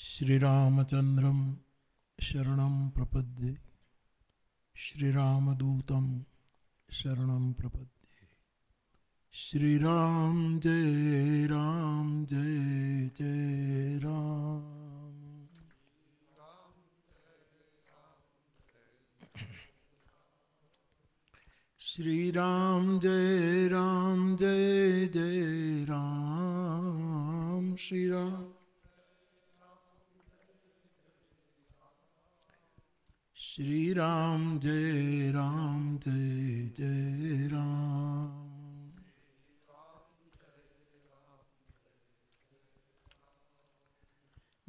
શ્રીરામચંદ્રમ શરણમ પ્રપદ્યે શ્રીરામદૂતમ શરણમ પ્રપદ્યે શ્રીરામ જય રામ જય જય રામ શ્રીરામ જય રામ જય જય રામ શ્રીરામ શ્રી રામ જય રામ જય જય રામ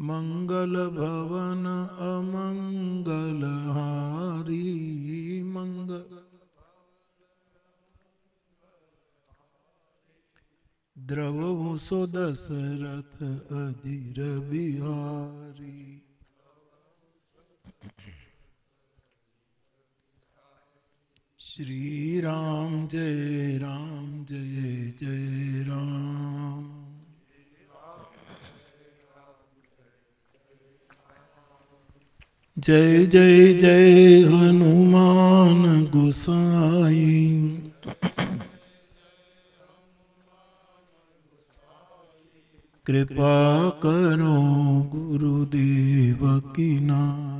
મંગલ ભવન અમંગલ હારી મંગલ દ્રવ હું સો દશરથ અધિર બિહારી શ્રી રામ જય રામ જય જય રામ જય જય જય હનુમાન ગોસાઈ કૃપા કરો ગુરુદેવ કિના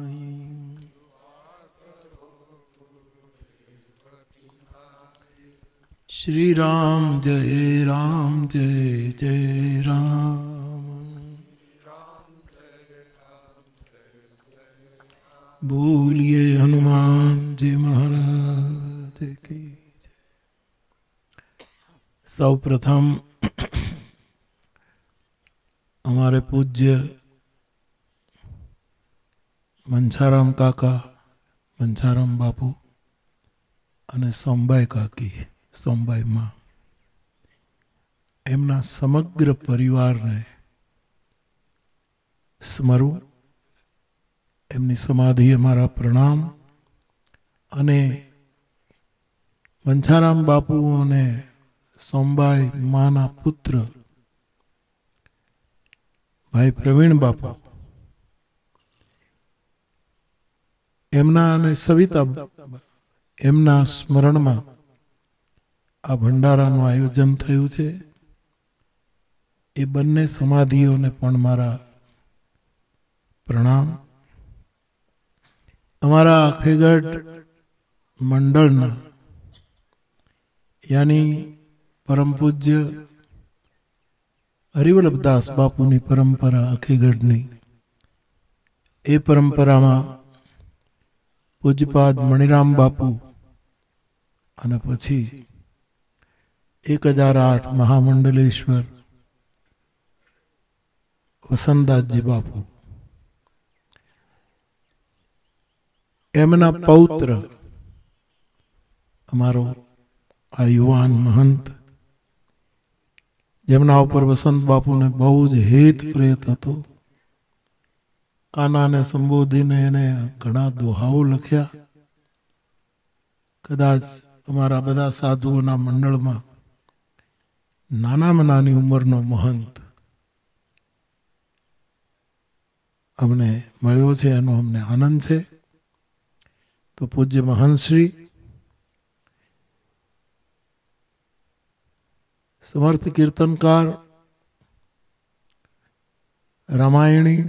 શ્રી રામ જય રામ જય જય રામ બોલીએ હનુમાનજી મહારાજ કી સૌ પ્રથમ અમારે પૂજ્ય મનસારામ કાકા મનસારામ બાપુ અને સોમબાઈ કાકી સોમબાઈમાં એમના સમગ્ર પરિવારને સ્મરવું એમની સમાધિ અમારા પ્રણામ અને વંછારામ બાપુ અને સોમબાઈ માના પુત્ર ભાઈ પ્રવીણ બાપુ એમના અને સવિતા એમના સ્મરણમાં આ ભંડારાનું આયોજન થયું છે એ બંને સમાધિઓને પણ મારા પ્રણામ અમારા આખેગઢ મંડળના યાની પરમ પૂજ્ય હરિવલ્લભદાસ બાપુની પરંપરા આખેગઢની એ પરંપરામાં પૂજપાદ મણિરામ બાપુ અને પછી એક હજાર આઠ મહામંડલેશ્વર વસંતદાસજી બાપુ એમના પૌત્ર અમારો આ યુવાન મહંત જેમના ઉપર વસંત બાપુને બહુ જ હેત પ્રેત હતો કાનાને સંબોધીને એને ઘણા દોહાઓ લખ્યા કદાચ અમારા બધા સાધુઓના મંડળમાં નાનામાં નાની ઉંમરનો મહંત અમને મળ્યો છે એનો અમને આનંદ છે તો પૂજ્ય મહંતશ્રી સમર્થ કીર્તનકાર રામાયણી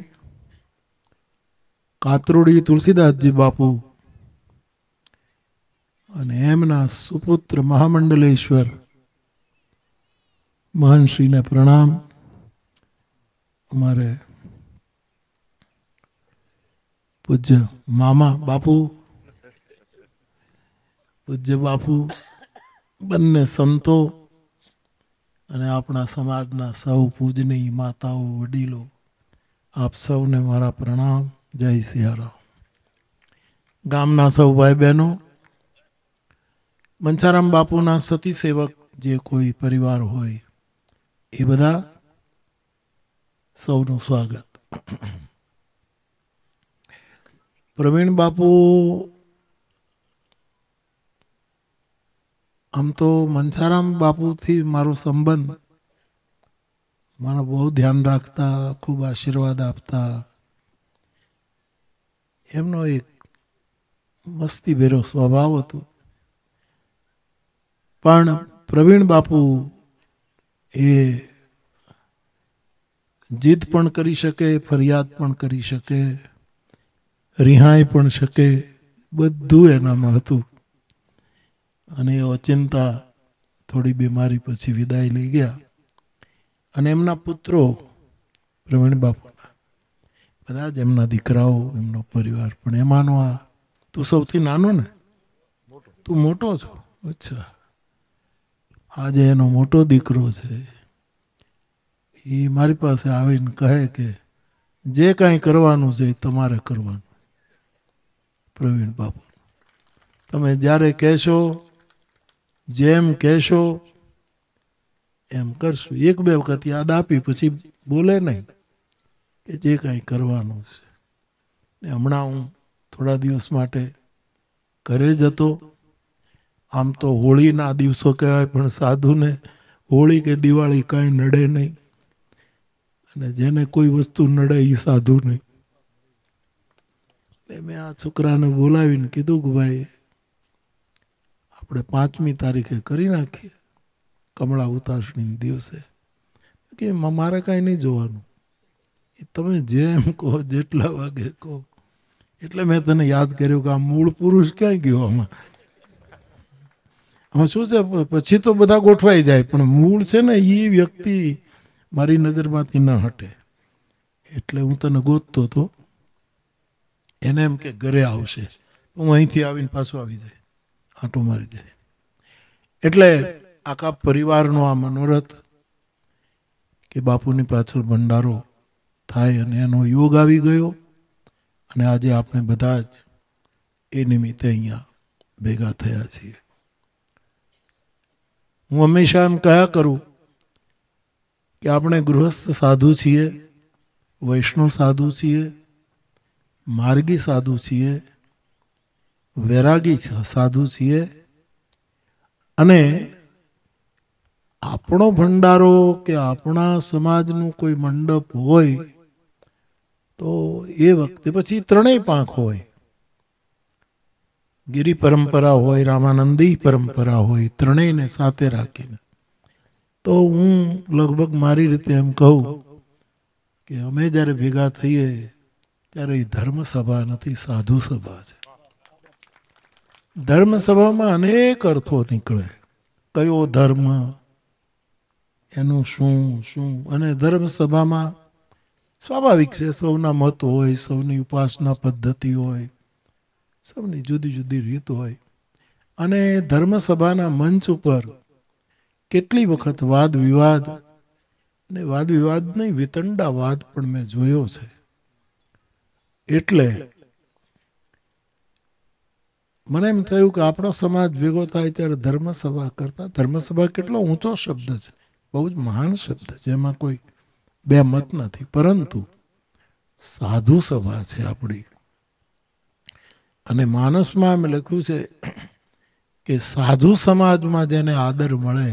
કાતરોડી તુલસીદાસજી બાપુ અને એમના સુપુત્ર મહામંડલેશ્વર મહનશ્રીને પ્રણામ અમારે પૂજ્ય મામા બાપુ પૂજ્ય બાપુ બંને સંતો અને આપણા સમાજના સૌ પૂજનીય માતાઓ વડીલો આપ સૌને મારા પ્રણામ જય સિયારામ ગામના સૌ ભાઈ બહેનો મંચારામ બાપુના સતી સેવક જે કોઈ પરિવાર હોય એ બધા સૌનું સ્વાગત પ્રવીણ બાપુ આમ તો મનસારામ બાપુથી મારો સંબંધ મારા બહુ ધ્યાન રાખતા ખૂબ આશીર્વાદ આપતા એમનો એક મસ્તી ભેરો સ્વભાવ હતો પણ પ્રવીણ બાપુ એ જીદ પણ કરી શકે ફરિયાદ પણ કરી શકે રિહાઈ પણ શકે બધું એનામાં હતું અને એ અચિંતા થોડી બીમારી પછી વિદાય લઈ ગયા અને એમના પુત્રો પ્રવીણ બાપુના બધા જ એમના દીકરાઓ એમનો પરિવાર પણ એમાંનો આ તું સૌથી નાનો ને તું મોટો છો અચ્છા આજે એનો મોટો દીકરો છે એ મારી પાસે આવીને કહે કે જે કાંઈ કરવાનું છે એ તમારે કરવાનું પ્રવીણ બાપુ તમે જ્યારે કહેશો જેમ કહેશો એમ કરશું એક બે વખત યાદ આપી પછી બોલે નહીં કે જે કાંઈ કરવાનું છે હમણાં હું થોડા દિવસ માટે ઘરે જતો આમ તો હોળીના દિવસો કહેવાય પણ સાધુને હોળી કે દિવાળી કાંઈ નડે નહીં અને જેને કોઈ વસ્તુ નડે એ સાધુ નહીં એટલે મેં આ છોકરાને બોલાવીને કીધું કે ભાઈ આપણે પાંચમી તારીખે કરી નાખીએ કમળા ઉતાસણી દિવસે કે મારે કાંઈ નહીં જોવાનું તમે જેમ કહો જેટલા વાગે કહો એટલે મેં તને યાદ કર્યું કે આ મૂળ પુરુષ ક્યાં ગયો આમાં હવે શું છે પછી તો બધા ગોઠવાઈ જાય પણ મૂળ છે ને એ વ્યક્તિ મારી નજરમાંથી ન હટે એટલે હું તને ગોતતો હતો એને એમ કે ઘરે આવશે હું અહીંથી આવીને પાછો આવી જાય આંટો મારી જાય એટલે આખા પરિવારનો આ મનોરથ કે બાપુની પાછળ ભંડારો થાય અને એનો યોગ આવી ગયો અને આજે આપણે બધા જ એ નિમિત્તે અહીંયા ભેગા થયા છીએ હું હંમેશા એમ કયા કરું કે આપણે ગૃહસ્થ સાધુ છીએ વૈષ્ણવ સાધુ છીએ માર્ગી સાધુ છીએ વૈરાગી સાધુ છીએ અને આપણો ભંડારો કે આપણા સમાજનું કોઈ મંડપ હોય તો એ વખતે પછી ત્રણેય પાંખ હોય ગિરી પરંપરા હોય રામાનંદી પરંપરા હોય ત્રણેયને સાથે રાખીને તો હું લગભગ મારી રીતે એમ કહું કે અમે જ્યારે ભેગા થઈએ ત્યારે એ ધર્મસભા નથી સાધુ સભા છે ધર્મસભામાં અનેક અર્થો નીકળે કયો ધર્મ એનું શું શું અને ધર્મસભામાં સ્વાભાવિક છે સૌના મત હોય સૌની ઉપાસના પદ્ધતિ હોય સૌની જુદી જુદી રીત હોય અને ધર્મસભાના મંચ ઉપર કેટલી વખત વાદ વિવાદ અને વાદ વિવાદ નહીં વિતંડા વાદ પણ મેં જોયો છે એટલે મને એમ થયું કે આપણો સમાજ ભેગો થાય ત્યારે ધર્મસભા કરતા ધર્મસભા કેટલો ઊંચો શબ્દ છે બહુ જ મહાન શબ્દ છે એમાં કોઈ બે મત નથી પરંતુ સાધુ સભા છે આપણી અને માનસમાં અમે લખ્યું છે કે સાધુ સમાજમાં જેને આદર મળે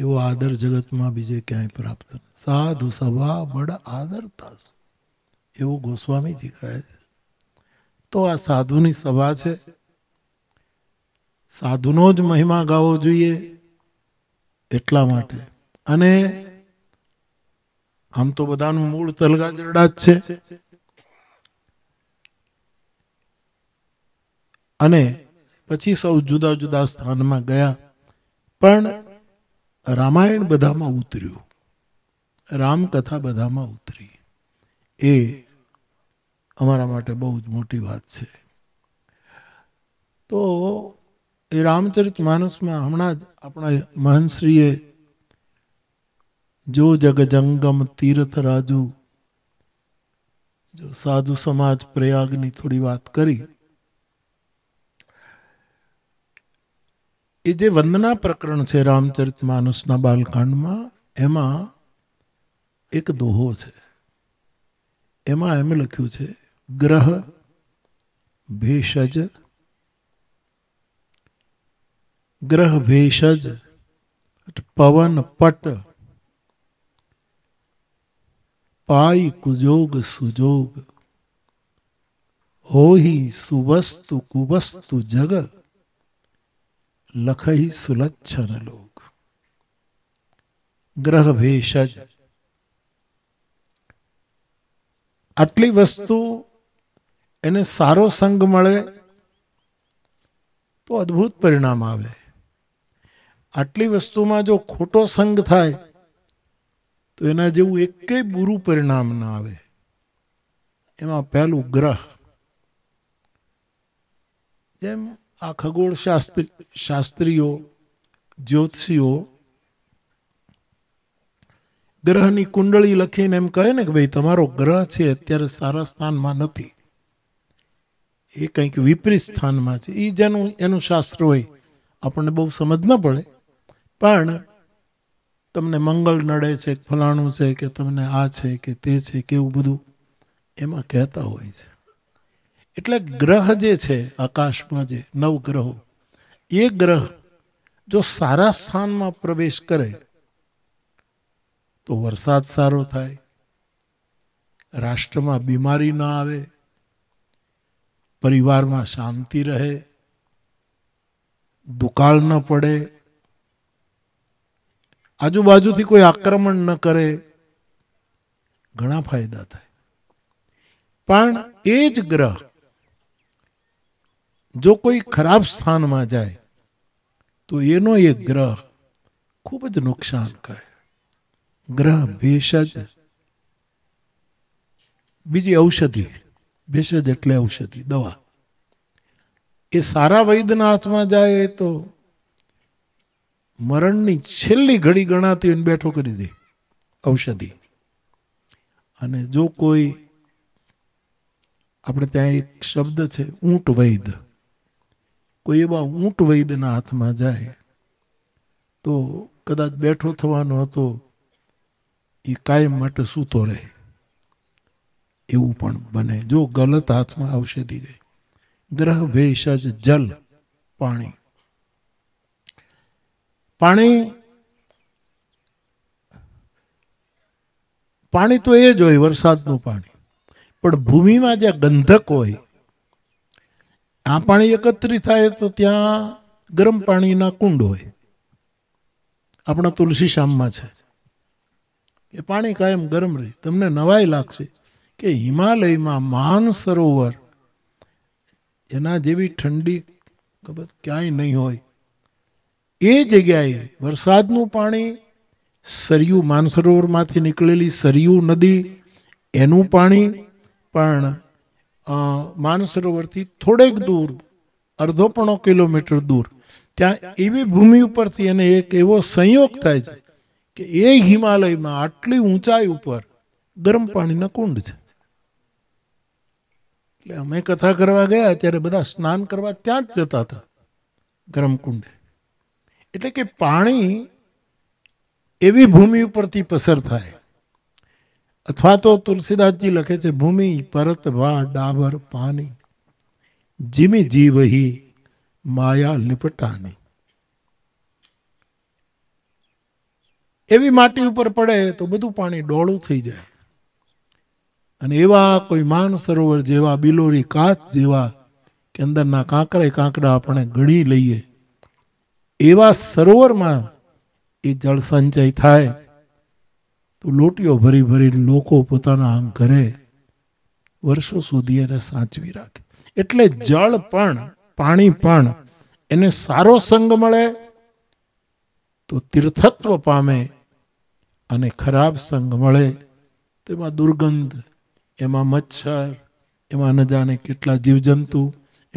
એવો આદર જગતમાં બીજે ક્યાંય પ્રાપ્ત સાધુ સભા બડ આદર તાસ એવું ગોસ્વામીજી કહે છે તો આ સાધુની સભા છે સાધુનો જ મહિમા ગાવો જોઈએ એટલા માટે અને આમ તો બધાનું મૂળ તલગાજરડા જ છે અને પછી સૌ જુદા જુદા સ્થાનમાં ગયા પણ રામાયણ બધામાં ઉતર્યું રામકથા બધામાં ઉતરી એ અમારા માટે બહુ જ મોટી વાત છે તો એ રામચરિત માનસમાં હમણાં જ આપણા મહનશ્રીએ જો જગજંગમ તીર્થ રાજુ જો સાધુ સમાજ પ્રયાગની થોડી વાત કરી એ જે વંદના પ્રકરણ છે રામચરિત માનસના બાલકાંડમાં એમાં એક દોહો છે એમાં એમ લખ્યું છે ગ્રહ ભેષજ ગ્રહ ભેષજ પવન પટ પાઈ કુજોગ સુજોગ હોહી સુવસ્તુ કુવસ્તુ જગ લખઈ સુલચ્છન લોક ગ્રહ ભેષજ આટલી વસ્તુ એને સારો સંગ મળે તો અદ્ભુત પરિણામ આવે આટલી વસ્તુમાં જો ખોટો સંગ થાય તો એના જેવું એકેય બુરુ પરિણામ ના આવે એમાં પહેલું ગ્રહ જેમ આ ખગોળ શાસ્ત્ર શાસ્ત્રીઓ જ્યોતિષીઓ ગ્રહની કુંડળી લખીને એમ કહે ને કે ભાઈ તમારો ગ્રહ છે અત્યારે સારા સ્થાનમાં નથી એ કંઈક વિપરીત સ્થાનમાં છે એ જેનું એનું શાસ્ત્ર હોય આપણને બહુ સમજ ન પડે પણ તમને મંગળ નડે છે ફલાણું છે કે તમને આ છે કે તે છે કેવું બધું એમાં કહેતા હોય છે એટલે ગ્રહ જે છે આકાશમાં જે નવ એ ગ્રહ જો સારા સ્થાનમાં પ્રવેશ કરે તો વરસાદ સારો થાય રાષ્ટ્રમાં બીમારી ના આવે પરિવારમાં શાંતિ રહે દુકાળ ન પડે આજુબાજુથી કોઈ આક્રમણ ન કરે ઘણા ફાયદા થાય પણ એ જ ગ્રહ જો કોઈ ખરાબ સ્થાનમાં જાય તો એનો એ ગ્રહ ખૂબ જ નુકસાન કરે ગ્રહ ભેષજ બીજી ઔષધિ ભેષજ એટલે ઔષધિ દવા એ સારા વૈદ્યના હાથમાં જાય તો મરણની છેલ્લી ઘડી ગણાતી એને બેઠો કરી દે ઔષધિ અને જો કોઈ આપણે ત્યાં એક શબ્દ છે ઊંટ વૈદ્ય કોઈ એવા ઊંટ વૈદના હાથમાં જાય તો કદાચ બેઠો થવાનો હતો એ કાયમ માટે સૂતો રહે એવું પણ બને જો ગલત હાથમાં આવશે ઔષધિ ગઈ ગ્રહ ભેષ જલ પાણી પાણી પાણી તો એ જ હોય વરસાદનું પાણી પણ ભૂમિમાં જે ગંધક હોય આ પાણી એકત્રિત થાય તો ત્યાં ગરમ પાણીના કુંડ હોય આપણા તુલસી શામમાં છે એ પાણી કાયમ ગરમ રહે તમને નવાઈ લાગશે કે હિમાલયમાં માન સરોવર એના જેવી ઠંડી ખબર ક્યાંય નહીં હોય એ જગ્યાએ વરસાદનું પાણી સરયુ માનસરોવરમાંથી નીકળેલી સરયુ નદી એનું પાણી પણ માનસરોવરથી થોડેક દૂર અડધો પોણો કિલોમીટર દૂર ત્યાં એવી ભૂમિ ઉપરથી અને એક એવો સંયોગ થાય છે કે એ હિમાલયમાં આટલી ઊંચાઈ ઉપર ગરમ પાણીના કુંડ છે એટલે અમે કથા કરવા ગયા ત્યારે બધા સ્નાન કરવા ત્યાં જ જતા હતા ગરમ કુંડે એટલે કે પાણી એવી ભૂમિ ઉપરથી પસાર થાય અથવા તો તુલસીદાસજી લખે છે ભૂમિ પરત વા ડાબર પાની જીમી જીવહી માયા લિપટાની એવી માટી ઉપર પડે તો બધું પાણી ડોળું થઈ જાય અને એવા કોઈ માન સરોવર જેવા બિલોરી કાચ જેવા કે અંદરના કાંકરે કાંકરા આપણે ગળી લઈએ એવા સરોવરમાં એ જળ સંચય થાય તો લોટીઓ ભરી ભરી લોકો પોતાના ઘરે વર્ષો સુધી એને સાચવી રાખે એટલે જળ પણ પાણી પણ એને સારો સંગ મળે તો તીર્થત્વ પામે અને ખરાબ સંગ મળે તેમાં દુર્ગંધ એમાં મચ્છર એમાં ન જાણે કેટલા જીવજંતુ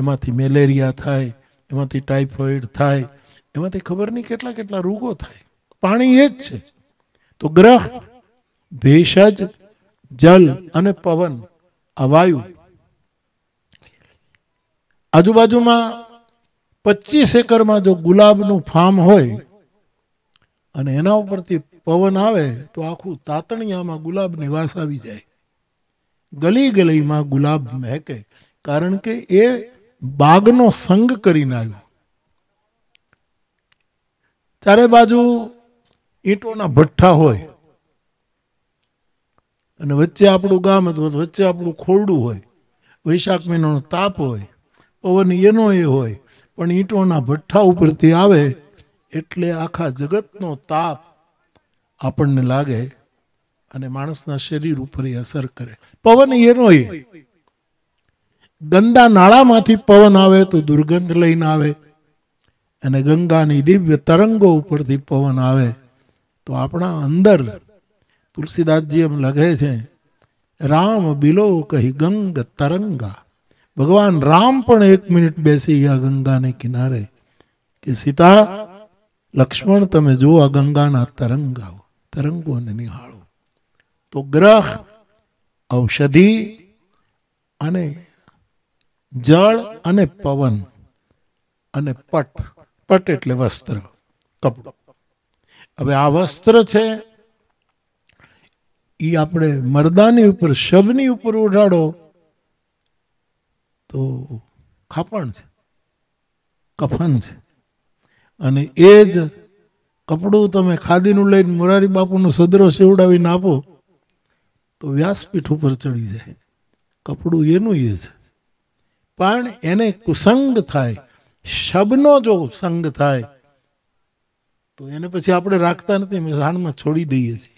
એમાંથી મેલેરિયા થાય એમાંથી ટાઇફોઇડ થાય એમાંથી ખબર નહીં કેટલા કેટલા રોગો થાય પાણી એ જ છે તો ગ્રહ ભેષજ જલ અને પવન આ વાયુ આજુબાજુમાં પચીસ એકરમાં જો ગુલાબનું ફાર્મ હોય અને એના ઉપરથી પવન આવે તો આખું તાતણિયામાં ગુલાબ નિવાસ આવી જાય ગલી ગલીમાં ગુલાબ મહેકે કારણ કે એ બાગનો સંગ કરીને આવ્યો ચારે બાજુ ઈંટોના ભઠ્ઠા હોય અને વચ્ચે આપણું ગામ હતું વચ્ચે આપણું ખોરડું હોય વૈશાખ મહિનાનો તાપ હોય પવન એનો એ હોય પણ ઈંટોના ભઠ્ઠા ઉપરથી આવે એટલે આખા જગતનો તાપ આપણને લાગે અને માણસના શરીર ઉપર એ અસર કરે પવન એનો એ ગંદા નાળામાંથી પવન આવે તો દુર્ગંધ લઈને આવે અને ગંગાની દિવ્ય તરંગો ઉપરથી પવન આવે તો આપણા અંદર તુલસીદાસજી એમ લખે છે રામ બિલો કહી ગંગ તરંગા ભગવાન રામ પણ એક મિનિટ બેસી ગયા ગંગાને કિનારે કે સીતા લક્ષ્મણ તમે જુઓ આ ગંગાના તરંગાઓ તરંગોને નિહાળો તો ગ્રહ ઔષધિ અને જળ અને પવન અને પટ પટ એટલે વસ્ત્ર કપડું હવે આ વસ્ત્ર છે એ આપણે મરદાની ઉપર શબની ઉપર ઓઢાડો તો ખાપણ છે કફન છે અને એ જ કપડું તમે ખાદીનું લઈને મોરારી બાપુનો સદરો સેવડાવીને આપો તો વ્યાસપીઠ ઉપર ચડી જાય કપડું એનું એ છે પણ એને કુસંગ થાય શબનો જો સંગ થાય તો એને પછી આપણે રાખતા નથી મસાણમાં છોડી દઈએ છીએ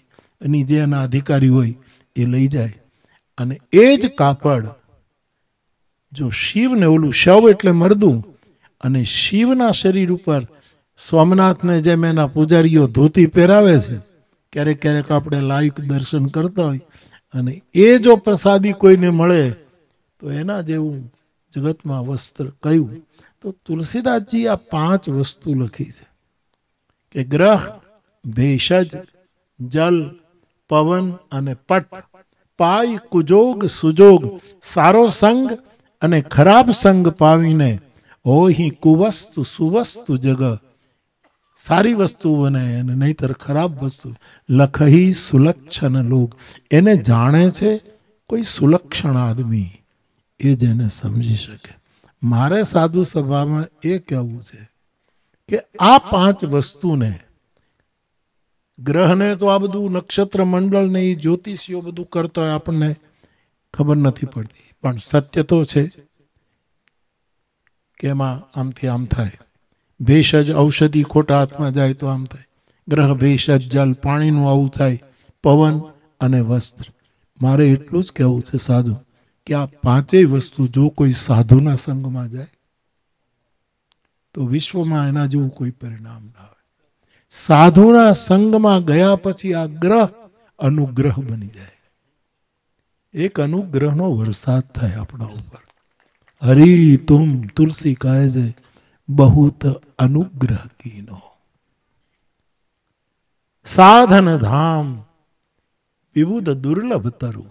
એની જે એના અધિકારી હોય એ લઈ જાય અને એ જ કાપડ જો શિવને ઓલું શવ એટલે મરદું અને શિવના શરીર ઉપર સોમનાથને જેમ એના પૂજારીઓ ધોતી પહેરાવે છે ક્યારેક ક્યારેક આપણે લાયક દર્શન કરતા હોય અને એ જો પ્રસાદી કોઈને મળે તો એના જેવું જગતમાં વસ્ત્ર કયું તો તુલસીદાસજી આ પાંચ વસ્તુ લખી છે કે ગ્રહ ભેષજ જલ પવન અને પટ પાય કુજોગ સુજોગ સારો સંગ અને ખરાબ સંગ પાવીને ઓહી કુવસ્તુ સુવસ્તુ જગ સારી વસ્તુ બને અને નહીતર ખરાબ વસ્તુ લખહી સુલક્ષણ લોક એને જાણે છે કોઈ સુલક્ષણ આદમી એ જેને સમજી શકે મારે સાધુ સભામાં એ કહેવું છે કે આ પાંચ વસ્તુને ગ્રહને તો આ બધું નક્ષત્ર મંડળને એ જ્યોતિષીઓ બધું કરતા હોય આપણને ખબર નથી પડતી પણ સત્ય તો છે કે એમાં આમથી આમ થાય ભેષજ ઔષધિ ખોટા હાથમાં જાય તો આમ થાય ગ્રહ ભેષજ જલ પાણીનું આવું થાય પવન અને વસ્ત્ર મારે એટલું જ કહેવું છે સાધુ કે આ પાંચેય વસ્તુ જો કોઈ સાધુના સંઘમાં જાય તો વિશ્વમાં એના જેવું કોઈ પરિણામ ના આવે સાધુના સંગમાં ગયા પછી આ ગ્રહ અનુગ્રહ બની જાય એક અનુગ્રહનો વરસાદ થાય આપણા ઉપર હરી તુમ તુલસી કહે છે બહુત અનુગ્રહ કીનો સાધન ધામ વિભુદ દુર્લભ તરું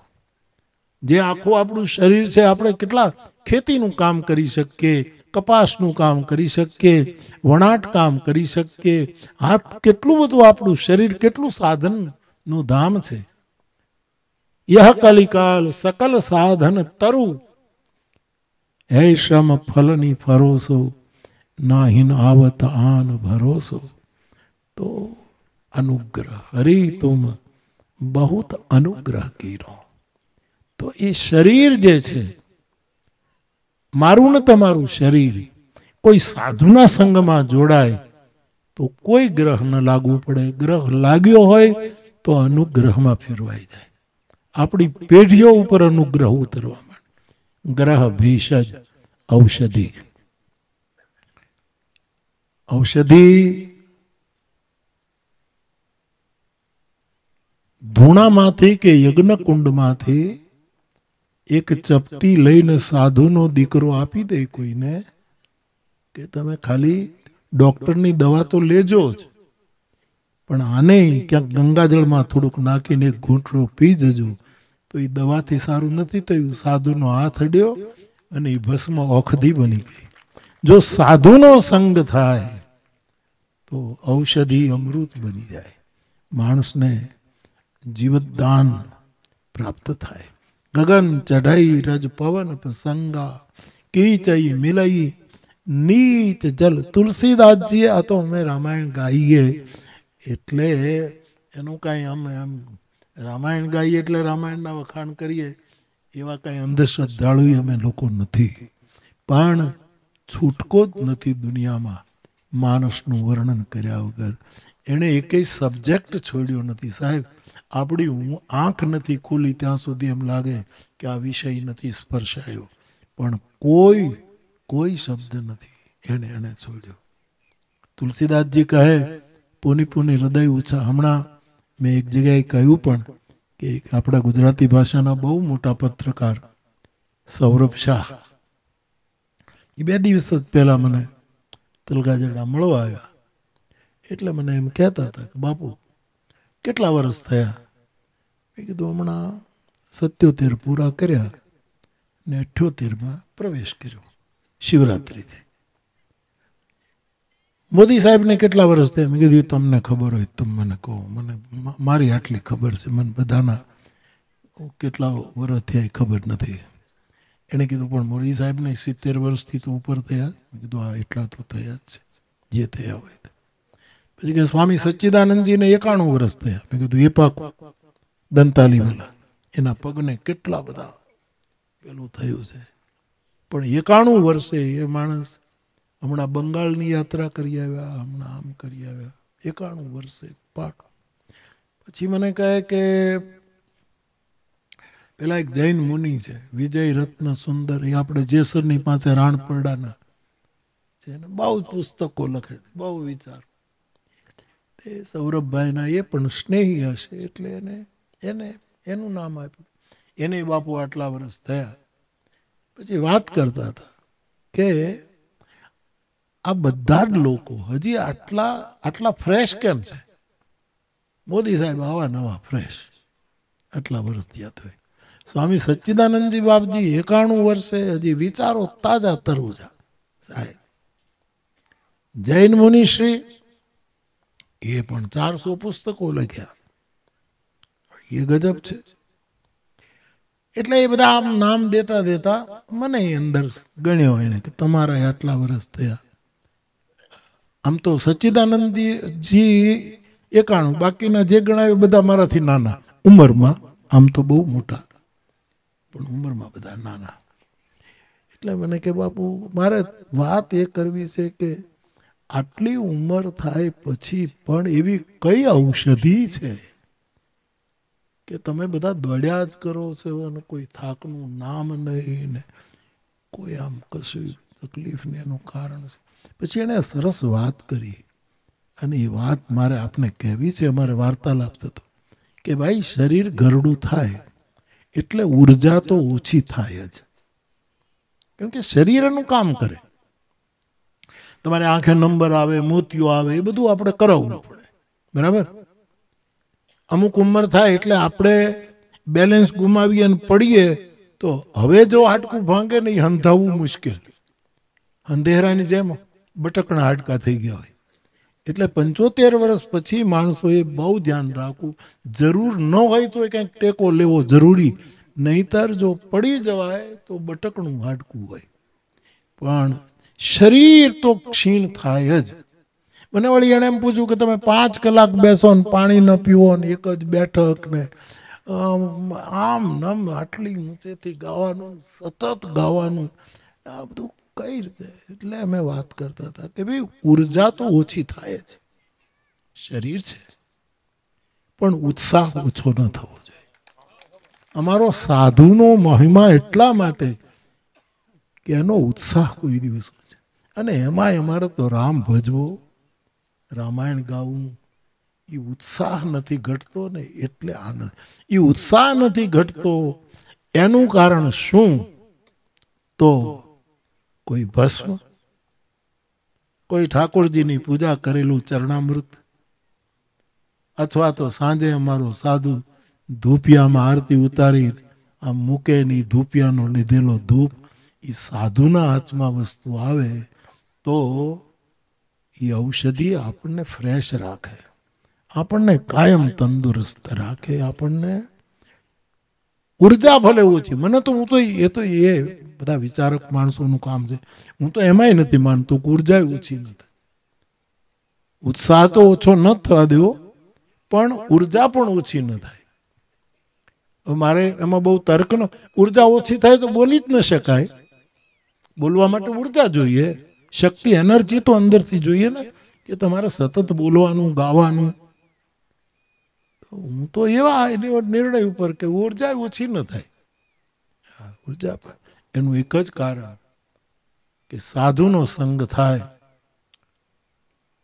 જે આખું આપણું શરીર છે આપણે કેટલા ખેતીનું કામ કરી શકીએ કપાસનું કામ કરી શકીએ વણાટ કામ કરી શકીએ હાથ કેટલું બધું આપણું શરીર કેટલું સાધનનું ધામ છે યહ કલિકાલ સકલ સાધન તરુ હે શ્રમ ફલની ફરોસો નાહીન આવત આન ભરોસો તો અનુગ્રહ હરી તુમ બહુત અનુગ્રહ કીરો તો એ શરીર જે છે મારું ને તમારું શરીર કોઈ સાધુના સંગમાં જોડાય તો કોઈ ગ્રહ ન લાગવું પડે ગ્રહ લાગ્યો હોય તો અનુગ્રહમાં ફેરવાઈ જાય આપણી પેઢીઓ ઉપર અનુગ્રહ ઉતરવા માંડે ગ્રહ ભીષજ ઔષધિ ઔષધિ ધૂણામાંથી કે યજ્ઞ કુંડમાંથી એક ચપટી લઈને સાધુનો દીકરો આપી દે કોઈને કે તમે ખાલી ડોક્ટરની દવા તો લેજો જ પણ આને ક્યાંક ગંગાજળમાં થોડુંક નાખીને એક ઘૂંટડો પી જજો તો એ દવાથી સારું નથી થયું સાધુનો હાથ અડ્યો અને એ ભસ્મ ઔષધિ બની ગઈ જો સાધુનો સંગ થાય તો ઔષધિ અમૃત બની જાય માણસને જીવતદાન પ્રાપ્ત થાય ગગન ચઢાઈ રજ પવન પ્રસંગા કીચઈ મિલઈ નીચ જલ તુલસીદાસજીએ આ તો અમે રામાયણ ગાઈએ એટલે એનું કાંઈ અમે એમ રામાયણ ગાઈએ એટલે રામાયણના વખાણ કરીએ એવા કાંઈ અંધશ્રદ્ધાળુ અમે લોકો નથી પણ છૂટકો જ નથી દુનિયામાં માણસનું વર્ણન કર્યા વગર એણે એકેય સબ્જેક્ટ છોડ્યો નથી સાહેબ આપણી હું આંખ નથી ખુલી ત્યાં સુધી એમ લાગે કે આ વિષય નથી સ્પર્શાયો પણ કોઈ કોઈ શબ્દ નથી એને એને છોડ્યો તુલસીદાસજી કહે પોની પોની હૃદય ઉછા હમણાં મેં એક જગ્યાએ કહ્યું પણ કે આપણા ગુજરાતી ભાષાના બહુ મોટા પત્રકાર સૌરભ શાહ એ બે દિવસ જ પહેલાં મને તલગાજડા મળવા આવ્યા એટલે મને એમ કહેતા હતા કે બાપુ કેટલા વર્ષ થયા મેં કીધું હમણાં સત્યોતેર પૂરા કર્યા ને અઠ્યોતેરમાં પ્રવેશ કર્યો શિવરાત્રિથી મોદી સાહેબને કેટલા વર્ષ થયા મેં કીધું તમને ખબર હોય તમે મને કહો મને મારી આટલી ખબર છે મને બધાના કેટલા વર્ષ થયા ખબર નથી એણે કીધું પણ મોદી સાહેબને સિત્તેર વર્ષથી તો ઉપર થયા કીધું આ એટલા તો થયા જ છે જે થયા હોય પછી કે સ્વામી સચ્ચિદાનંદજીને એકાણું વર્ષ થયા મેં કીધું એ પાક દંતાલીવાલા એના પગને કેટલા બધા પેલું થયું છે પણ એકાણું વર્ષે એ માણસ હમણાં બંગાળની યાત્રા કરી આવ્યા હમણાં આમ કરી આવ્યા એકાણું વર્ષે પાક પછી મને કહે કે પેલા એક જૈન મુનિ છે વિજય રત્ન સુંદર એ આપણે જેસરની પાસે રાણપરડાના છે એને બહુ જ પુસ્તકો લખે બહુ વિચાર તે સૌરભભાઈના એ પણ સ્નેહી હશે એટલે એને એને એનું નામ આપ્યું એને બાપુ આટલા વર્ષ થયા પછી વાત કરતા હતા કે આ બધા જ લોકો હજી આટલા આટલા ફ્રેશ કેમ છે મોદી સાહેબ આવા નવા ફ્રેશ આટલા વર્ષ થયા તો સ્વામી સચ્ચિદાનંદજી બાપજી એકાણું વર્ષે હજી વિચારો તાજા તરવજા સાહેબ જૈન મુનિશ્રી એ પણ ચારસો પુસ્તકો લખ્યા એ ગજબ છે એટલે એ બધા આમ નામ દેતા દેતા મને અંદર ગણ્યો એણે કે તમારા આટલા વર્ષ થયા આમ તો સચ્ચિદાનંદજી એકાણું બાકીના જે ગણાવે બધા મારાથી નાના ઉંમરમાં આમ તો બહુ મોટા પણ ઉંમરમાં બધા નાના એટલે મને કે બાપુ મારે વાત એ કરવી છે કે આટલી ઉંમર થાય પછી પણ એવી કઈ ઔષધિ છે કે તમે બધા દોડ્યા જ કરો છો અને કોઈ થાકનું નામ નહીં ને કોઈ આમ કશું તકલીફ ને એનું કારણ છે પછી એણે સરસ વાત કરી અને એ વાત મારે આપને કહેવી છે અમારે વાર્તાલાપ થતો કે ભાઈ શરીર ગરડું થાય એટલે ઉર્જા તો ઓછી થાય જ કેમ કે શરીર એનું કામ કરે તમારે આંખે નંબર આવે મોતિયો આવે એ બધું આપણે કરાવવું પડે બરાબર અમુક ઉંમર થાય એટલે આપણે બેલેન્સ ગુમાવીએ અને પડીએ તો હવે જો હાડકું ભાંગે ને એ હંધાવવું મુશ્કેલ અંધેરાની જેમ બટકણા હાડકા થઈ ગયા હોય એટલે પંચોતેર વર્ષ પછી માણસોએ બહુ ધ્યાન રાખવું જરૂર ન હોય તો કંઈક ટેકો લેવો જરૂરી નહીતર જો પડી જવાય તો બટકણું હાડકું હોય પણ શરીર તો ક્ષીણ થાય જ મને વળી એણે એમ પૂછ્યું કે તમે પાંચ કલાક બેસો ને પાણી ન પીવો ને એક જ બેઠક ને આમ નમ આટલી ઊંચેથી ગાવાનું સતત ગાવાનું આ બધું કઈ રીતે એટલે અમે વાત કરતા હતા કે ભાઈ ઉર્જા તો ઓછી થાય છે શરીર છે પણ ઉત્સાહ ઓછો ન થવો જોઈએ અમારો સાધુનો મહિમા એટલા માટે કે એનો ઉત્સાહ કોઈ દિવસ અને એમાંય અમારે તો રામ ભજવો રામાયણ ગાવું એ ઉત્સાહ નથી ઘટતો ને એટલે આનંદ એ ઉત્સાહ નથી ઘટતો એનું કારણ શું તો કોઈ ભસ્મ કોઈ ઠાકોરજીની પૂજા કરેલું ચરણામૃત અથવા તો સાંજે અમારો સાધુ ધૂપિયામાં આરતી ઉતારી આમ મૂકે ની ધૂપિયાનો લીધેલો ધૂપ એ સાધુના હાથમાં વસ્તુ આવે તો એ ઔષધિ આપણને ફ્રેશ રાખે આપણને કાયમ તંદુરસ્ત રાખે આપણને ઉર્જા ભલે ઓછી મને તો હું તો એ તો એ બધા વિચારક માણસોનું કામ છે હું તો એમાંય નથી માનતો કે ઉર્જા ઓછી નથી ઉત્સાહ તો ઓછો ન થવા દેવો પણ ઉર્જા પણ ઓછી ન થાય મારે એમાં બહુ તર્ક ન ઉર્જા ઓછી થાય તો બોલી જ ન શકાય બોલવા માટે ઉર્જા જોઈએ શક્તિ એનર્જી તો અંદરથી જોઈએ ને કે તમારે સતત બોલવાનું ગાવાનું હું તો એવા નિર્ણય ઉપર કે ઉર્જા ઓછી ન થાય ઉર્જા એનું એક જ કારણ કે સાધુનો સંગ થાય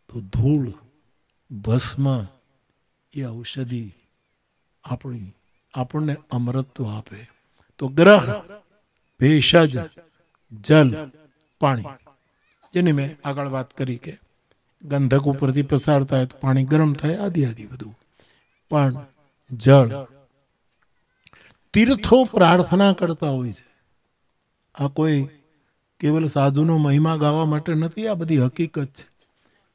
તો ધૂળ ભસ્મ એ ઔષધિ આપણી આપણને અમરત્વ આપે તો ગ્રહ ભેષજ જલ પાણી જેની મેં આગળ વાત કરી કે ગંધક ઉપરથી પસાર થાય તો પાણી ગરમ થાય આદિ આદિ બધું પણ જળ તીર્થો પ્રાર્થના કરતા હોય છે આ કોઈ કેવલ સાધુનો મહિમા ગાવા માટે નથી આ બધી હકીકત છે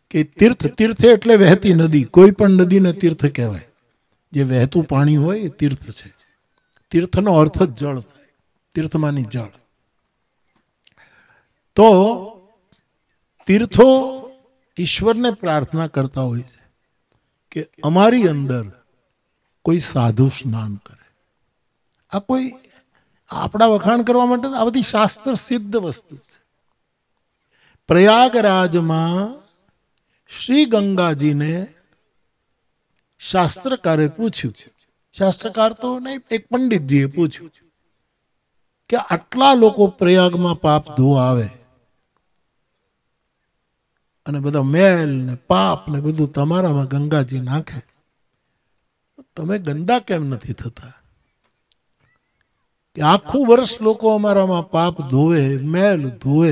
કે તીર્થ તીર્થે એટલે વહેતી નદી કોઈ પણ નદીને તીર્થ કહેવાય જે વહેતું પાણી હોય એ તીર્થ છે તીર્થનો અર્થ જળ થાય તીર્થમાંની જળ તો તીર્થો ઈશ્વરને પ્રાર્થના કરતા હોય છે કે અમારી અંદર કોઈ સાધુ સ્નાન કરે આ કોઈ આપણા વખાણ કરવા માટે આ બધી શાસ્ત્ર સિદ્ધ વસ્તુ છે પ્રયાગરાજમાં શ્રી ગંગાજીને શાસ્ત્રકારે પૂછ્યું શાસ્ત્રકાર તો નહીં એક પંડિતજીએ પૂછ્યું કે આટલા લોકો પ્રયાગમાં પાપ ધો આવે અને બધા મેલ ને પાપ ને બધું તમારામાં ગંગાજી નાખે તમે ગંદા કેમ નથી થતા કે આખું વર્ષ લોકો અમારામાં પાપ ધોવે મેલ ધોવે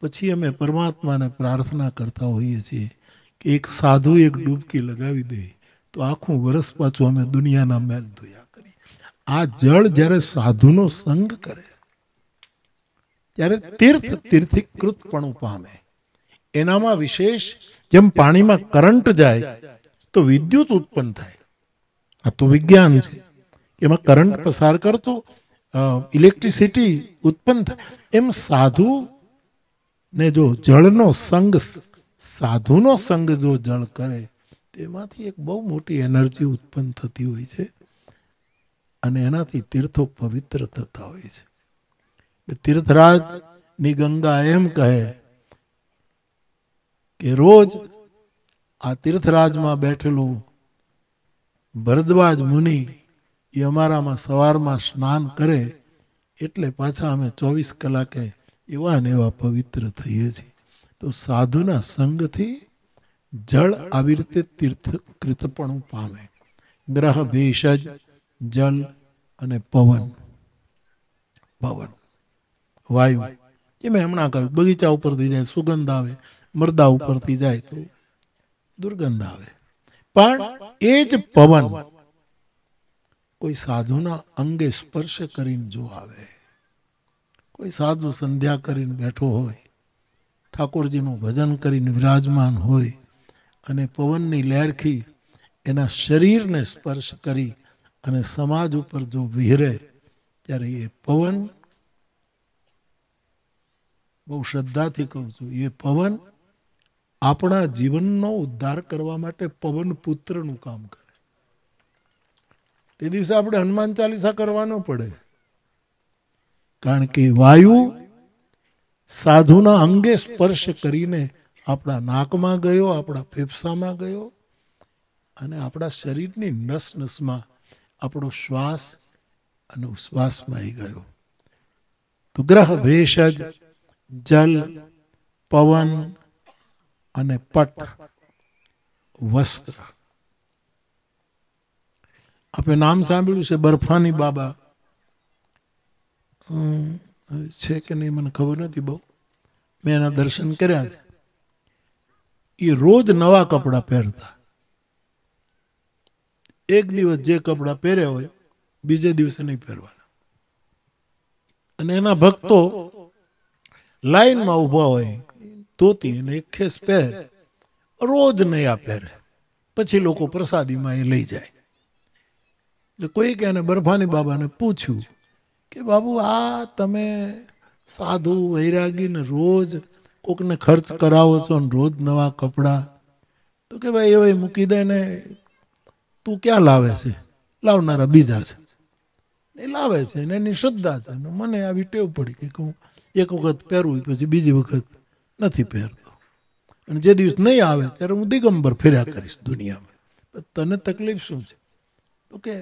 પછી અમે પરમાત્માને પ્રાર્થના કરતા હોઈએ છીએ કે એક સાધુ એક ડૂબકી લગાવી દે તો આખું વર્ષ પાછું અમે દુનિયાના મેલ ધોયા કરી આ જળ જ્યારે સાધુનો સંગ કરે ત્યારે તીર્થ તીર્થીકૃત પણ પામે એનામાં વિશેષ જેમ પાણીમાં કરંટ જાય તો વિદ્યુત ઉત્પન્ન થાય આ તો વિજ્ઞાન છે એમાં કરંટ પસાર કરતો ઇલેક્ટ્રિસિટી ઉત્પન્ન થાય એમ સાધુ ને જો જળનો સંગ સાધુનો સંગ જો જળ કરે તેમાંથી એક બહુ મોટી એનર્જી ઉત્પન્ન થતી હોય છે અને એનાથી તીર્થો પવિત્ર થતા હોય છે ની ગંગા એમ કહે કે રોજ આ તીર્થરાજમાં બેઠેલું ભરદ્વાજ મુનિ એ અમારામાં સવારમાં સ્નાન કરે એટલે પાછા અમે ચોવીસ કલાકે એવા ને એવા પવિત્ર થઈએ છીએ તો સાધુના સંગથી જળ આવી રીતે તીર્થ કૃતપણું પામે ગ્રહ ભેષજ જળ અને પવન પવન વાયુ એ મેં હમણાં કહ્યું બગીચા ઉપરથી જાય સુગંધ આવે મરદા ઉપરથી જાય તો દુર્ગંધ આવે પણ એ જ પવન કોઈ સાધુના અંગે સ્પર્શ કરીને જો આવે કોઈ સાધુ સંધ્યા કરીને બેઠો હોય ઠાકોરજીનું ભજન કરીને વિરાજમાન હોય અને પવનની લહેરખી એના શરીરને સ્પર્શ કરી અને સમાજ ઉપર જો વિહરે ત્યારે એ પવન બહુ શ્રદ્ધાથી કહું છું એ પવન આપણા જીવનનો ઉદ્ધાર કરવા માટે પવન પુત્રનું કામ કરે તે દિવસે આપણે હનુમાન ચાલીસા કરવાનો પડે કારણ કે વાયુ સાધુના અંગે સ્પર્શ કરીને આપણા નાકમાં ગયો આપણા ફેફસામાં ગયો અને આપણા શરીરની નસ નસમાં આપણો શ્વાસ અને ઉશ્વાસમાં આવી ગયો તો ગ્રહ ભેષજ જલ પવન અને પટ વસ્ત્ર આપણે નામ સાંભળ્યું છે બરફાની બાબા છે કે નહીં મને ખબર નથી બહુ મેં એના દર્શન કર્યા છે એ રોજ નવા કપડાં પહેરતા એક દિવસ જે કપડાં પહેર્યા હોય બીજે દિવસે નહીં પહેરવાના અને એના ભક્તો લાઈનમાં ઊભા હોય ધોતી અને એક ખેસ પહેર રોજ નયા પહેરે પછી લોકો પ્રસાદીમાં એ લઈ જાય એટલે કોઈક એને બરફાની બાબાને પૂછ્યું કે બાબુ આ તમે સાધુ વૈરાગીને રોજ કોકને ખર્ચ કરાવો છો ને રોજ નવા કપડાં તો કે ભાઈ એ મૂકી દે ને તું ક્યાં લાવે છે લાવનારા બીજા છે એ લાવે છે ને એની શ્રદ્ધા છે મને આવી ટેવ પડી કે હું એક વખત પહેરું પછી બીજી વખત નથી પહેરતો અને જે દિવસ નહીં આવે ત્યારે હું દિગંબર ફેર્યા કરીશ દુનિયામાં તને તકલીફ શું છે તો કે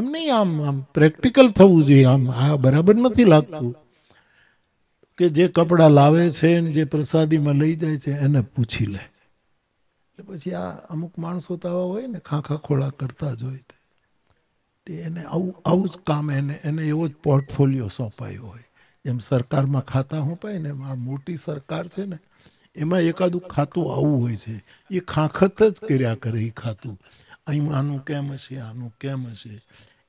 એમ નહીં આમ આમ પ્રેક્ટિકલ થવું જોઈએ આમ આ બરાબર નથી લાગતું કે જે કપડાં લાવે છે ને જે પ્રસાદીમાં લઈ જાય છે એને પૂછી લે એટલે પછી આ અમુક માણસો તો આવા હોય ને ખાખા ખોળા કરતા જ હોય તે એને આવું આવું જ કામ એને એને એવો જ પોર્ટફોલિયો સોંપાયો હોય જેમ સરકારમાં ખાતા હોપાય ને આ મોટી સરકાર છે ને એમાં એકાદું ખાતું આવું હોય છે એ ખાખત જ કર્યા કરે એ ખાતું અહીં આનું કેમ હશે આનું કેમ હશે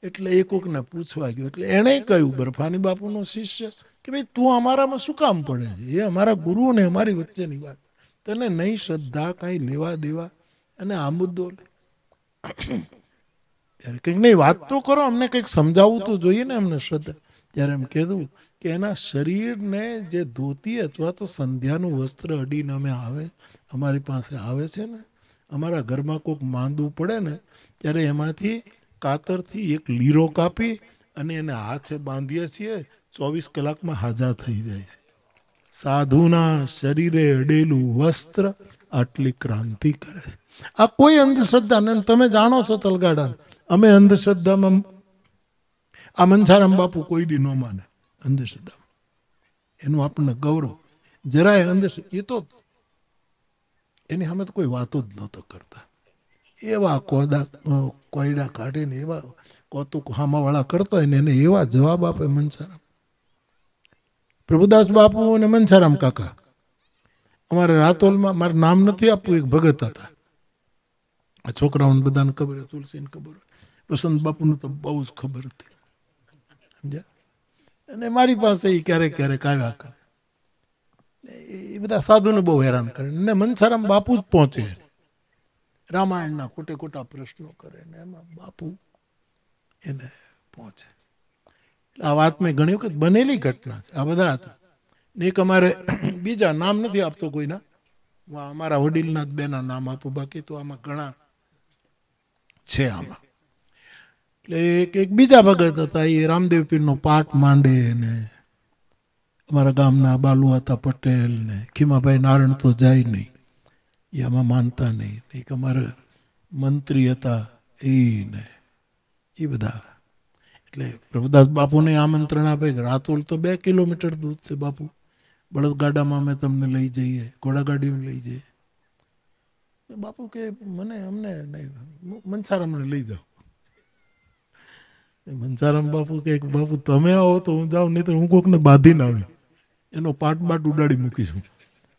એટલે એ કોકને પૂછવા ગયો એટલે એણે કહ્યું બરફાની બાપુનો શિષ્ય કે ભાઈ તું અમારામાં શું કામ પડે છે એ અમારા ગુરુ ને અમારી વચ્ચેની વાત તને નહીં શ્રદ્ધા કાંઈ લેવા દેવા અને આ મુદ્દો ત્યારે કંઈક નહીં વાત તો કરો અમને કંઈક સમજાવવું તો જોઈએ ને અમને શ્રદ્ધા ત્યારે એમ કીધું કે એના શરીરને જે ધોતી અથવા તો સંધ્યાનું વસ્ત્ર અડીને અમે આવે અમારી પાસે આવે છે ને અમારા ઘરમાં કોઈક માંદું પડે ને ત્યારે એમાંથી કાતરથી એક લીરો કાપી અને એને હાથે બાંધીએ છીએ ચોવીસ કલાકમાં હાજર થઈ જાય છે સાધુના શરીરે અડેલું વસ્ત્ર આટલી ક્રાંતિ કરે છે આ કોઈ અંધશ્રદ્ધા તમે જાણો છો તલગાડા અમે અંધશ્રદ્ધામાં આ મનસારામ બાપુ કોઈ દી ન માને અંધશ્રદ્ધા એનું આપણને ગૌરવ જરાય અંધશ્રદ્ધા એ તો એની સામે તો કોઈ વાતો જ નહોતો કરતા એવા કોદા કોયડા કાઢીને એવા કોતુક હામાવાળા કરતા હોય ને એને એવા જવાબ આપે મનસારામ પ્રભુદાસ બાપુ અને મનસારામ કાકા અમારે રાતોલમાં મારે નામ નથી આપવું એક ભગત હતા આ છોકરાઓને બધાને ખબર હોય તુલસીને ખબર હોય પ્રસન્ન બાપુને તો બહુ જ ખબર હતી સમજ્યા અને મારી પાસે એ ક્યારેક ક્યારેક આવ્યા કરે એ બધા સાધુને બહુ હેરાન કરે ને મનસારામ બાપુ જ પહોંચે રામાયણના ખોટે ખોટા પ્રશ્નો કરે ને એમાં બાપુ એને પહોંચે આ વાત મેં ઘણી વખત બનેલી ઘટના છે આ બધા હતા ને એક અમારે બીજા નામ નથી આપતો કોઈના અમારા વડીલના જ બેના નામ આપું બાકી તો આમાં ઘણા છે આમાં એટલે એક એક બીજા ભગત હતા એ રામદેવ પીરનો પાઠ માંડે ને અમારા ગામના બાલુ હતા પટેલ ને ખીમાભાઈ નારણ તો જાય નહીં એ આમાં માનતા નહીં એક અમારા મંત્રી હતા એ ને એ બધા એટલે પ્રભુદાસ બાપુને આમંત્રણ આપે કે રાતોલ તો બે કિલોમીટર દૂર છે બાપુ બળદગાડામાં અમે તમને લઈ જઈએ ઘોડાગાડીમાં લઈ જઈએ બાપુ કે મને અમને નહીં મનસાર અમને લઈ જાઓ બંસારામ બાપુ કે બાપુ તમે આવો તો હું જાઉં નહીં તો હું કોકને બાંધી ના આવે એનો પાટ બાટ ઉડાડી મૂકીશું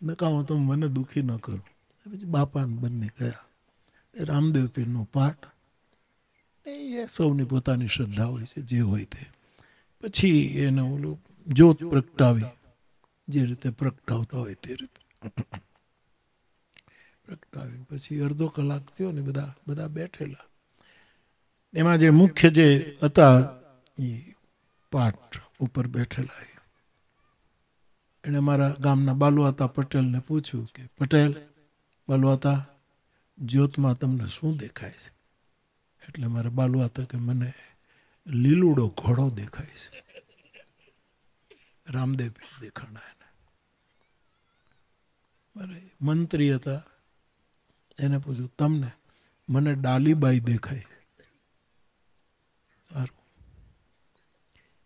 નકામો તમે મને દુઃખી ન કરો પછી બાપાને બંને ગયા એ રામદેવ પીરનો પાઠ એ સૌની પોતાની શ્રદ્ધા હોય છે જે હોય તે પછી એને ઓલું જોત પ્રગટાવી જે રીતે પ્રગટાવતા હોય તે રીતે પ્રગટાવી પછી અડધો કલાક થયો ને બધા બધા બેઠેલા એમાં જે મુખ્ય જે હતા એ પાઠ ઉપર બેઠેલા એણે મારા ગામના બાલુઆતા પટેલને પૂછ્યું કે પટેલ બાલુઆતા જ્યોતમાં તમને શું દેખાય છે એટલે મારે બાલુઆતા કે મને લીલુડો ઘોડો દેખાય છે રામદેવ દેખાણા એને મારે મંત્રી હતા એને પૂછ્યું તમને મને ડાલીબાઈ દેખાય સારું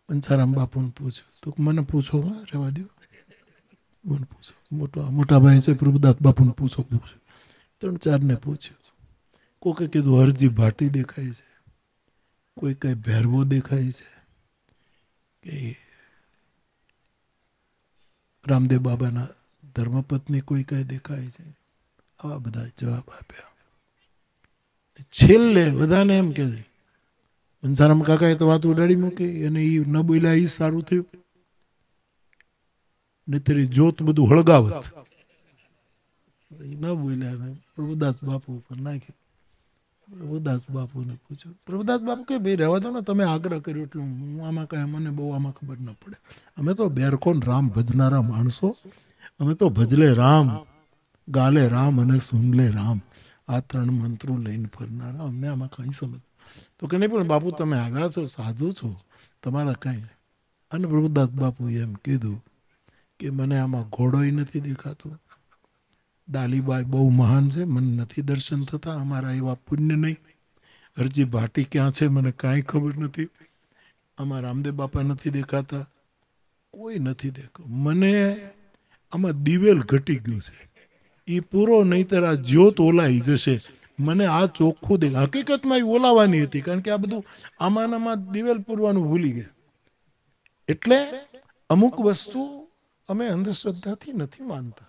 પંચારામ બાપુને પૂછ્યું તો મને પૂછો રહેવા દો મને પૂછો મોટો મોટાભાઈ છે પ્રભુદાસ બાપુને પૂછો પૂછ્યું ત્રણ ચારને પૂછ્યું કોકે કીધું હરજી ભાટી દેખાય છે કોઈ કઈ ભેરવો દેખાય છે કે રામદેવ બાબાના ધર્મપત્ની કોઈ કઈ દેખાય છે આવા બધા જવાબ આપ્યા છેલ્લે બધાને એમ કે ઘનશ્યામ કાકાએ તો વાત ઉડાડી મૂકી અને એ ન બોલ્યા એ સારું થયું ને તેરી જોત બધું હળગાવત ન બોલ્યા પ્રભુદાસ બાપુ ઉપર નાખી પ્રભુદાસ બાપુને પૂછ્યું પ્રભુદાસ બાપુ કે ભાઈ રહેવા દો ને તમે આગ્રહ કર્યો એટલે હું આમાં કાંઈ મને બહુ આમાં ખબર ન પડે અમે તો બેરકોન રામ ભજનારા માણસો અમે તો ભજલે રામ ગાલે રામ અને સુનલે રામ આ ત્રણ મંત્રો લઈને ફરનારા અમને આમાં કંઈ સમજ તો કે નહીં પણ બાપુ તમે આવ્યા છો સાધુ છો તમારા કાંઈ અને પ્રભુદાસ બાપુએ એમ કીધું કે મને આમાં ઘોડોય નથી દેખાતો ડાલીબાઈ બહુ મહાન છે મને નથી દર્શન થતા અમારા એવા પુણ્ય નહીં અરજી ભાટી ક્યાં છે મને કાંઈ ખબર નથી આમાં રામદેવ બાપા નથી દેખાતા કોઈ નથી દેખો મને આમાં દિવેલ ઘટી ગયું છે એ પૂરો નહીતર આ જ્યોત ઓલાઈ જશે મને આ ચોખ્ખું દે હકીકતમાં એ ઓલાવાની હતી કારણ કે આ બધું આમાનામાં દિવેલ પૂરવાનું ભૂલી ગયા એટલે અમુક વસ્તુ અમે અંધશ્રદ્ધાથી નથી માનતા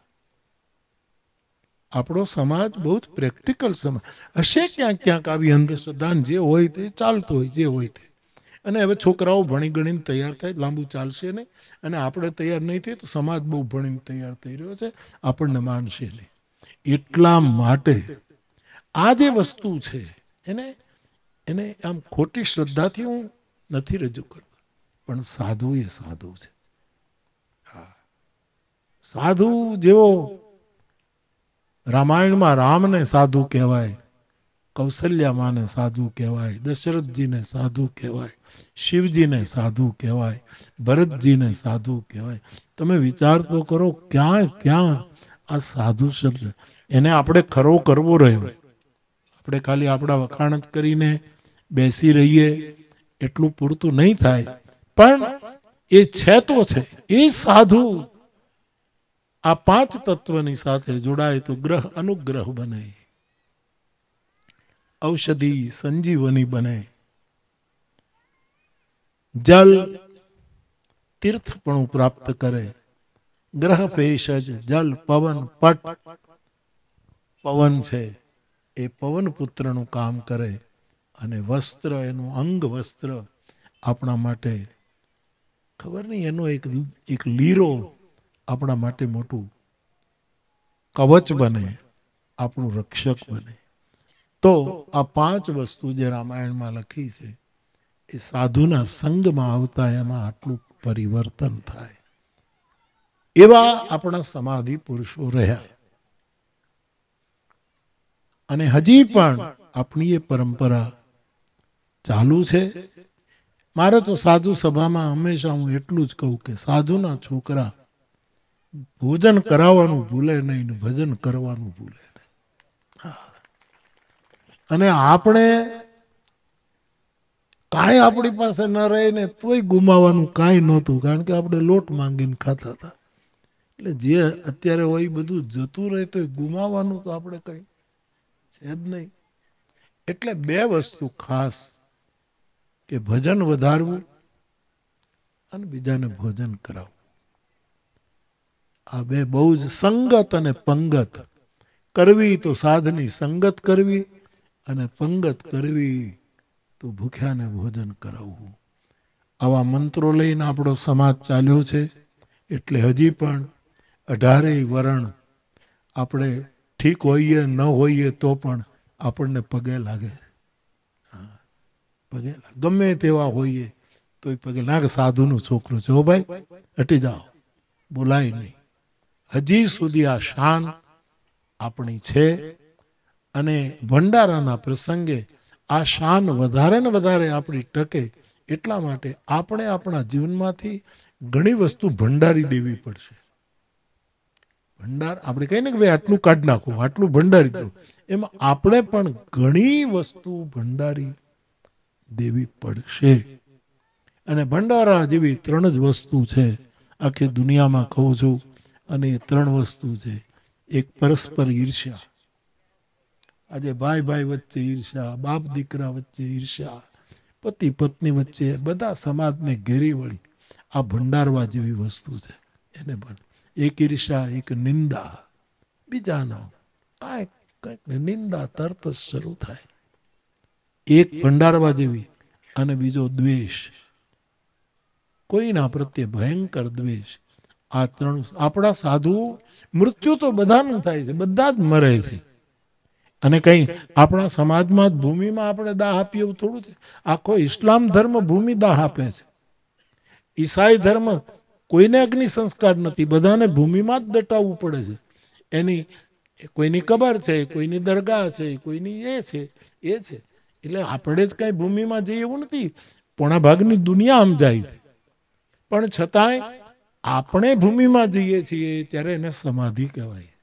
આપણો સમાજ બહુ જ પ્રેક્ટિકલ સમાજ હશે ક્યાંક ક્યાંક આવી અંધશ્રદ્ધા જે હોય તે ચાલતો હોય જે હોય તે અને હવે છોકરાઓ ભણી ગણીને તૈયાર થાય લાંબુ ચાલશે નહીં અને આપણે તૈયાર નહીં થઈ તો સમાજ બહુ ભણીને તૈયાર થઈ રહ્યો છે આપણને માનશે નહીં એટલા માટે આ જે વસ્તુ છે એને એને આમ ખોટી શ્રદ્ધાથી હું નથી રજૂ કરતો પણ સાધુ એ સાધુ છે સાધુ જેવો રામાયણમાં રામને સાધુ કહેવાય કૌશલ્યામાને સાધુ કહેવાય દશરથજીને સાધુ કહેવાય શિવજીને સાધુ કહેવાય ભરતજીને સાધુ કહેવાય તમે વિચાર તો કરો ક્યાં ક્યાં આ સાધુ શબ્દ એને આપણે ખરો કરવો રહ્યો આપણે ખાલી આપણા વખાણ જ કરીને બેસી રહીએ એટલું પૂરતું નહીં થાય પણ એ છે તો છે એ સાધુ આ પાંચ તત્વની સાથે જોડાય તો ગ્રહ અનુગ્રહ બને ઔષધિ સંજીવની બને જલ તીર્થ પણ પ્રાપ્ત કરે ગ્રહ પેશજ જલ પવન પટ પવન છે એ પવનપુત્રનું કામ કરે અને વસ્ત્ર એનું અંગ વસ્ત્ર આપણા માટે ખબર નહીં એનો એક એક લીરો આપણા માટે મોટું કવચ બને આપણું રક્ષક બને તો આ પાંચ વસ્તુ જે રામાયણમાં લખી છે એ સાધુના સંગમાં આવતા એમાં આટલું પરિવર્તન થાય એવા આપણા સમાધિ પુરુષો રહ્યા અને હજી પણ આપણી એ પરંપરા ચાલુ છે મારે તો સાધુ સભામાં હંમેશા હું એટલું જ કહું કે સાધુના છોકરા ભોજન કરાવવાનું ભૂલે નહીં ભજન કરવાનું ભૂલે નહીં અને આપણે કાંઈ આપણી પાસે ન રહીને તોય ગુમાવાનું કાંઈ નહોતું કારણ કે આપણે લોટ માંગીને ખાતા હતા એટલે જે અત્યારે હોય એ બધું જતું રહે તો ગુમાવવાનું તો આપણે કંઈ છે જ નહીં એટલે બે વસ્તુ ખાસ કે ભજન વધારવું અને બીજાને ભોજન કરાવવું આ બે બહુ જ સંગત અને પંગત કરવી તો સાધની સંગત કરવી અને પંગત કરવી તો ભૂખ્યાને ભોજન કરાવવું આવા મંત્રો લઈને આપણો સમાજ ચાલ્યો છે એટલે હજી પણ અઢારેય વરણ આપણે ઠીક હોઈએ ન હોઈએ તો પણ આપણને પગે લાગે પગે ગમે તેવા હોઈએ તો એ પગે ના સાધુનું છોકરો છે હો ભાઈ હટી જાઓ બોલાય નહીં હજી સુધી આ શાન આપણી છે અને ભંડારાના પ્રસંગે આ શાન વધારે ને વધારે આપણી ટકે એટલા માટે આપણે આપણા જીવનમાંથી ઘણી વસ્તુ ભંડારી દેવી પડશે ભંડાર આપણે કહીએ ને કે ભાઈ આટલું કાઢી નાખો આટલું ભંડારી દઉં એમાં આપણે પણ ઘણી વસ્તુ ભંડારી દેવી પડશે અને ભંડારા જેવી ત્રણ જ વસ્તુ છે આખી દુનિયામાં કહું છું અને એ ત્રણ વસ્તુ છે એક પરસ્પર ઈર્ષ્યા આજે ભાઈ ભાઈ વચ્ચે ઈર્ષ્યા બાપ દીકરા વચ્ચે ઈર્ષ્યા પતિ પત્ની વચ્ચે બધા સમાજને ઘેરી વળી આ ભંડારવા જેવી વસ્તુ છે એને પણ એક ઈર્ષા એક નિંદા બીજાનો કાંઈક કંઈક નિંદા તરત જ શરૂ થાય એક ભંડારવા જેવી અને બીજો દ્વેષ કોઈના પ્રત્યે ભયંકર દ્વેષ આ ત્રણ આપણા સાધુ મૃત્યુ તો બધાનું થાય છે બધા જ મરે છે અને કઈ આપણા સમાજમાં ભૂમિમાં આપણે દાહ આપીએ એવું થોડું છે આખો ઇસ્લામ ધર્મ ભૂમિ દાહ આપે છે ઈસાઈ ધર્મ કોઈને અગ્નિ સંસ્કાર નથી બધાને ભૂમિમાં જ દટાવવું પડે છે એની કોઈની કબર છે કોઈની દરગાહ છે કોઈની એ છે એ છે એટલે આપણે જ કઈ ભૂમિમાં જઈએ એવું નથી પોણા ભાગની દુનિયા આમ જાય છે પણ છતાંય આપણે ભૂમિમાં જઈએ છીએ ત્યારે એને સમાધિ કહેવાય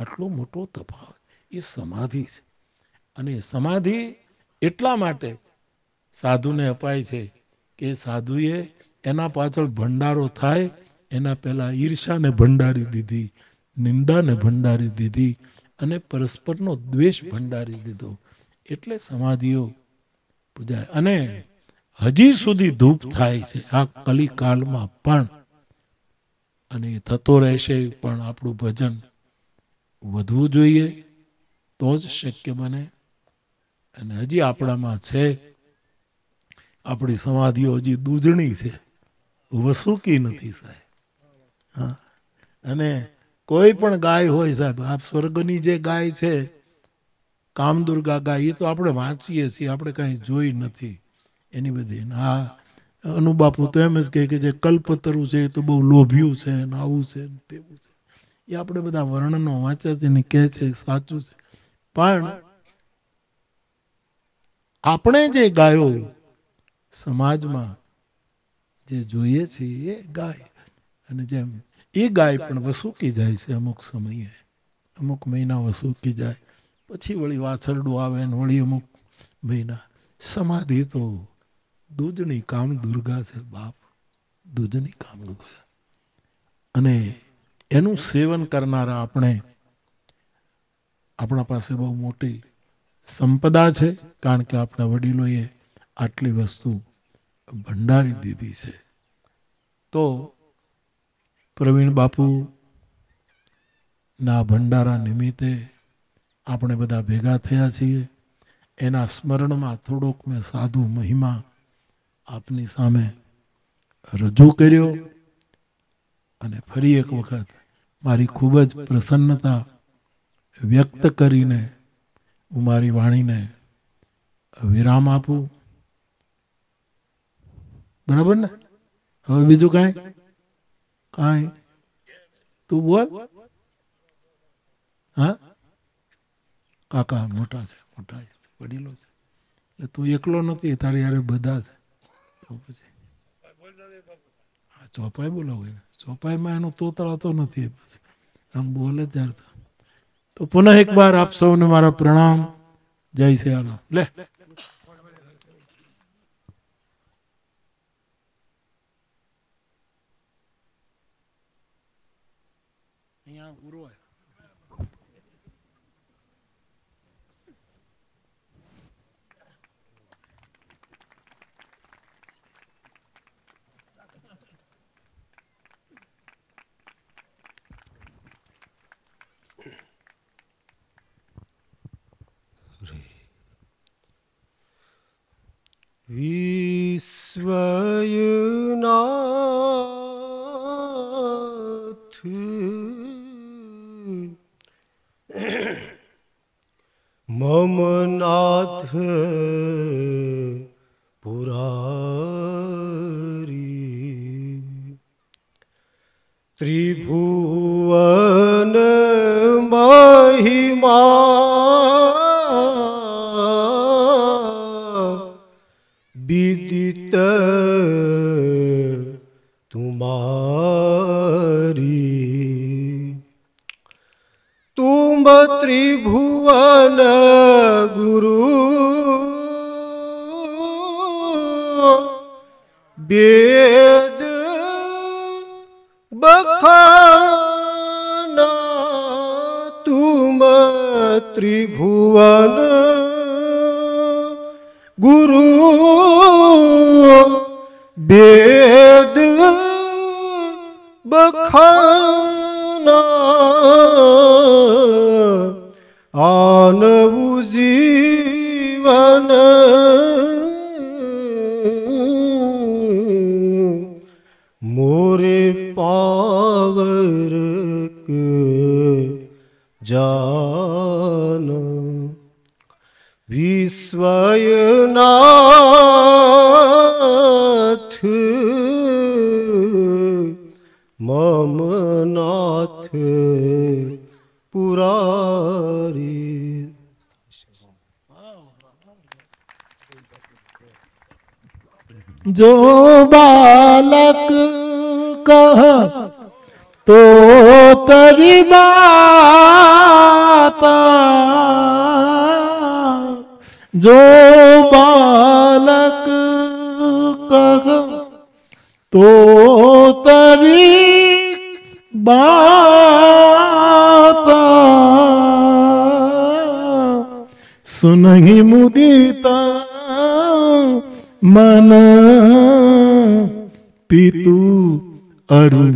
આટલો મોટો તફાવત એ સમાધિ છે અને સમાધિ એટલા માટે સાધુને અપાય છે કે સાધુએ એના પાછળ ભંડારો થાય એના પહેલાં ઈર્ષાને ભંડારી દીધી નિંદાને ભંડારી દીધી અને પરસ્પરનો દ્વેષ ભંડારી દીધો એટલે સમાધિઓ પૂજાય અને હજી સુધી ધૂપ થાય છે આ કલિકાલમાં પણ અને થતો રહેશે પણ આપણું ભજન વધવું જોઈએ તો જ શક્ય બને અને હજી આપણામાં છે આપણી સમાધિઓ હજી દૂજણી છે વસુકી નથી સાહેબ હા અને કોઈ પણ ગાય હોય સાહેબ આપ સ્વર્ગની જે ગાય છે કામદુર્ગા ગાય એ તો આપણે વાંચીએ છીએ આપણે કાંઈ જોઈ નથી એની બધી આ અનુબાપુ તો એમ જ કહે કે જે કલ્પતરું છે એ તો બહુ લોભ્યું છે ને આવું છે ને તેવું છે એ આપણે બધા વર્ણનો વાંચે છે ને કહે છે સાચું છે પણ આપણે જે ગાયો સમાજમાં જે જોઈએ છીએ એ ગાય અને જેમ એ ગાય પણ વસૂકી જાય છે અમુક સમયે અમુક મહિના વસૂકી જાય પછી વળી વાછરડું આવે ને વળી અમુક મહિના સમાધિ તો દૂધની કામ દુર્ગા છે બાપ દૂધની કામ દુર્ગા અને એનું સેવન કરનારા આપણે આપણા પાસે બહુ મોટી સંપદા છે કારણ કે આપણા વડીલોએ આટલી વસ્તુ ભંડારી દીધી છે તો પ્રવીણ બાપુ ના ભંડારા નિમિત્તે આપણે બધા ભેગા થયા છીએ એના સ્મરણમાં થોડોક મેં સાધુ મહિમા આપની સામે રજૂ કર્યો અને ફરી એક વખત મારી ખૂબ જ પ્રસન્નતા વ્યક્ત કરીને હું મારી વાણીને વિરામ આપું બરાબર ને હવે બીજું કઈ કાંઈ તું બોલ હા કાકા મોટા છે મોટા છે વડીલો છે એટલે તું એકલો નથી તારી યારે બધા છે પછી ચોપાઈ બોલાવું એને ચોપાઈમાં એનો તોતરાતો નથી પછી આમ બોલે ત્યારે તો પુનઃ એક વાર આપ સૌને મારા પ્રણામ જય શ્રી આરામ લે We Visvayu. मोरे पावर के जाना विश्वनाथ मम नाथ पुरारी जो बालक કહ તો કરી બાતા જો બાલક કહ તો તરી બાતા સુનહી મુદિતા મન પિતું અરુણ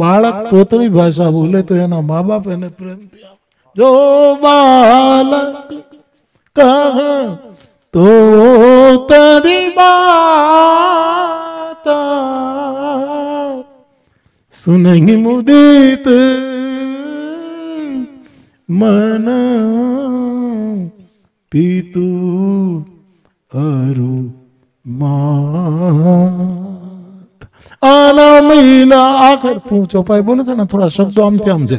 બાળક પોતળી ભાષા બોલે તો એના મા બાપ એને પ્રેમથી આપે જો બાલક કહ તો તરી માતા સુનહી મુદિત મન પીતુ અરુ મા અનામિલ આખર પૂ ચોપાઈ બોલે છે ને થોડા શબ્દો આમ તેમ છે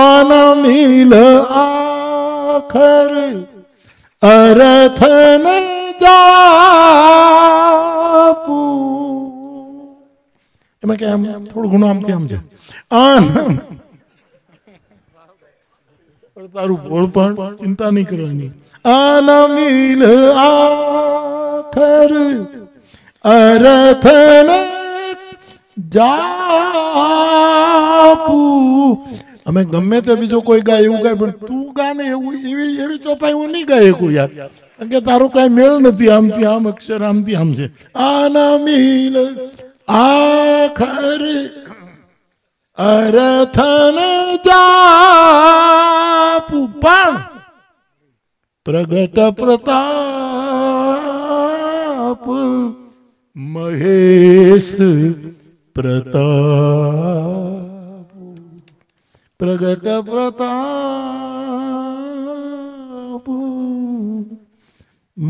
અનામિલ આખર અરથ ને જાપુ એમાં કે આમ થોડું ઘણું આમ કેમ છે તારું બોળ પણ ચિંતા નહીં કરવાની અનામિલ આખર અરથ ને જાપુ અમે ગમે તે બીજો કોઈ ગાય એવું ગાય પણ તું ને એવું એવી એવી ચોપાઈ હું નહીં ગાય એકું યાર કારણ કે તારો કાંઈ મેળ નથી આમથી આમ અક્ષર આમથી આમ છે આના મિલ આખર અરથન જાપુ પણ પ્રગટ પ્રતાપ મહેશ પ્રતાપ પ્રગટ પ્રતાપ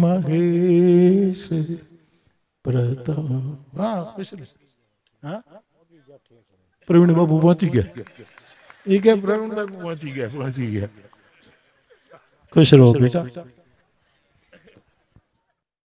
મહેશ પ્રતાપ હા પ્રવીણ બાબુ પહોંચી ગયા એ કે પ્રવીણ બાબુ પહોંચી ગયા પહોંચી ગયા ખુશ રહો બેટા